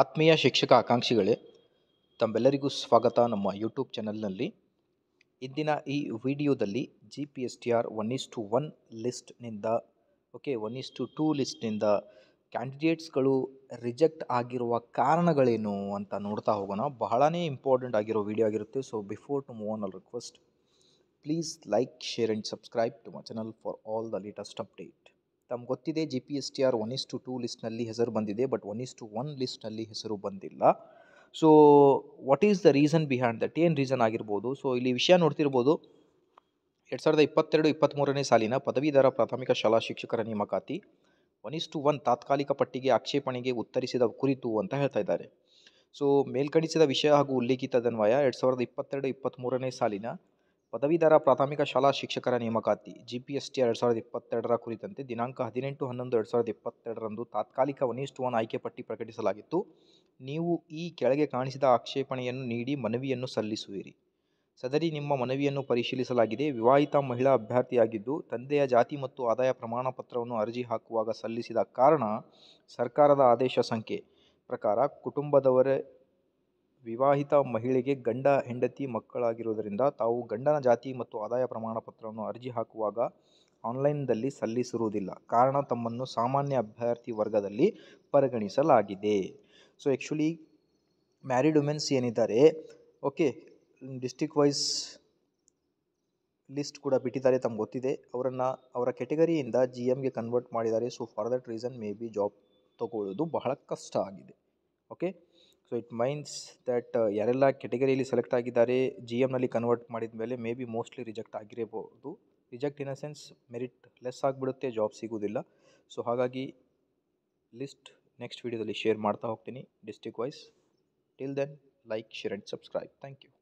ಆತ್ಮೀಯ ಶಿಕ್ಷಕ ಆಕಾಂಕ್ಷಿಗಳೇ ತಮ್ಮೆಲ್ಲರಿಗೂ ಸ್ವಾಗತ ನಮ್ಮ ಯೂಟ್ಯೂಬ್ ಚಾನಲ್ನಲ್ಲಿ ಇಂದಿನ ಈ ವಿಡಿಯೋದಲ್ಲಿ G P S T R one is to one ಲಿಸ್ಟ್ನಿಂದ okay one is to two ಲಿಸ್ಟ್ನಿಂದ ಕ್ಯಾಂಡಿಡೇಟ್ಸ್ಗಳು ರಿಜೆಕ್ಟ್ ಆಗಿರುವ ಕಾರಣಗಳೇನು ಅಂತ ನೋಡ್ತಾ ಹೋಗೋಣ ಬಹಳನೇ ಇಂಪಾರ್ಟೆಂಟ್ ಆಗಿರೋ ವಿಡಿಯೋ ಆಗಿರುತ್ತೆ so before to move on all request please like share and subscribe to my channel for all the latest update ತಮ್ಗೆ ಗೊತ್ತಿದೆ G P S T R one is to two ಲಿಸ್ಟ್ನಲ್ಲಿ ಹೆಸರು ಬಂದಿದೆ but one is to one ಲಿಸ್ಟ್ನಲ್ಲಿ ಹೆಸರು ಬಂದಿಲ್ಲ so what is the reason behind that ಏನು reason ಆಗಿರ್ಬೋದು ಸೊ ಇಲ್ಲಿ ವಿಷಯ ನೋಡ್ತಿರ್ಬೋದು ಎರಡು ಸಾವಿರದ ಇಪ್ಪತ್ತೆರಡು ಇಪ್ಪತ್ತ್ಮೂರನೇ ಸಾಲಿನ ಪದವೀಧರ ಪ್ರಾಥಮಿಕ ಶಾಲಾ ಶಿಕ್ಷಕರ ನೇಮಕಾತಿ ಒನ್ ಇಸ್ ಟು ಒನ್ ತಾತ್ಕಾಲಿಕ ಪಟ್ಟಿಗೆ ಆಕ್ಷೇಪಣೆಗೆ ಉತ್ತರಿಸಿದ ಕುರಿತು ಅಂತ ಹೇಳ್ತಾ ಇದ್ದಾರೆ ಸೊ ಮೇಲ್ಕಣಿಸಿದ ವಿಷಯ ಹಾಗೂ ಉಲ್ಲೇಖಿತದನ್ವಯ ಎರಡು ಸಾವಿರದ ಇಪ್ಪತ್ತೆರಡು ಇಪ್ಪತ್ತ್ಮೂರನೇ ಸಾಲಿನ ಪದವೀಧರ ಪ್ರಾಥಮಿಕ ಶಾಲಾ ಶಿಕ್ಷಕರ ನೇಮಕಾತಿ ಜಿಪಿಎಸ್ಟಿ ಎರಡು ಸಾವಿರದ ಇಪ್ಪತ್ತೆರಡರ ಕುರಿತಂತೆ ದಿನಾಂಕ ಹದಿನೆಂಟು ಹನ್ನೊಂದು ಎರಡು ಸಾವಿರದ ಇಪ್ಪತ್ತೆರಡರಂದು ತಾತ್ಕಾಲಿಕ ಒನ್ ಒನ್ ಆಯ್ಕೆ ಪಟ್ಟಿ ಪ್ರಕಟಿಸಲಾಗಿತ್ತು ನೀವು ಈ ಕೆಳಗೆ ಕಾಣಿಸಿದ ಆಕ್ಷೇಪಣೆಯನ್ನು ನೀಡಿ ಮನವಿಯನ್ನು ಸಲ್ಲಿಸುವಿರಿ ಸದರಿ ನಿಮ್ಮ ಮನವಿಯನ್ನು ಪರಿಶೀಲಿಸಲಾಗಿದೆ ವಿವಾಹಿತ ಮಹಿಳಾ ಅಭ್ಯರ್ಥಿಯಾಗಿದ್ದು ತಂದೆಯ ಜಾತಿ ಮತ್ತು ಆದಾಯ ಪ್ರಮಾಣ ಪತ್ರವನ್ನು ಅರ್ಜಿ ಹಾಕುವಾಗ ಸಲ್ಲಿಸಿದ ಕಾರಣ ಸರ್ಕಾರದ ಆದೇಶ ಸಂಖ್ಯೆ ಪ್ರಕಾರ ಕುಟುಂಬದವರೇ ವಿವಾಹಿತ ಮಹಿಳೆಗೆ ಗಂಡ ಹೆಂಡತಿ ಮಕ್ಕಳಾಗಿರುವುದರಿಂದ ತಾವು ಗಂಡನ ಜಾತಿ ಮತ್ತು ಆದಾಯ ಪ್ರಮಾಣಪತ್ರವನ್ನು ಅರ್ಜಿ ಹಾಕುವಾಗ ಆನ್ಲೈನ್ನಲ್ಲಿ ಸಲ್ಲಿಸಿರುವುದಿಲ್ಲ ಕಾರಣ ತಮ್ಮನ್ನು ಸಾಮಾನ್ಯ ಅಭ್ಯರ್ಥಿ ವರ್ಗದಲ್ಲಿ ಪರಿಗಣಿಸಲಾಗಿದೆ ಸೊ ಆ್ಯಕ್ಚುಲಿ ಮ್ಯಾರಿಡ್ ವುಮೆನ್ಸ್ ಏನಿದ್ದಾರೆ ಓಕೆ ಡಿಸ್ಟಿಕ್ ವೈಸ್ ಲಿಸ್ಟ್ ಕೂಡ ಬಿಟ್ಟಿದ್ದಾರೆ ತಮ್ಗೆ ಗೊತ್ತಿದೆ ಅವರನ್ನು ಅವರ ಕೆಟಗರಿಯಿಂದ ಜಿ ಎಮ್ಗೆ ಕನ್ವರ್ಟ್ ಮಾಡಿದ್ದಾರೆ so for that reason maybe job ತಗೊಳ್ಳೋದು ಬಹಳ ಕಷ್ಟ ಆಗಿದೆ okay so it means that ಯಾರೆಲ್ಲ ಕೆಟಗರಿಯಲ್ಲಿ ಸೆಲೆಕ್ಟ್ ಆಗಿದ್ದಾರೆ ಜಿ ಎಮ್ನಲ್ಲಿ ಕನ್ವರ್ಟ್ ಮಾಡಿದ ಮೇಲೆ ಮೇ ಬಿ ಮೋಸ್ಟ್ಲಿ ರಿಜೆಕ್ಟ್ ಆಗಿರಬಹುದು reject in a sense merit less ಆಗಿಬಿಡುತ್ತೆ ಜಾಬ್ ಸಿಗೋದಿಲ್ಲ ಸೊ ಹಾಗಾಗಿ ಲಿಸ್ಟ್ ನೆಕ್ಸ್ಟ್ ವೀಡಿಯೋದಲ್ಲಿ ಶೇರ್ ಮಾಡ್ತಾ ಹೋಗ್ತೀನಿ district wise till then like share and subscribe thank you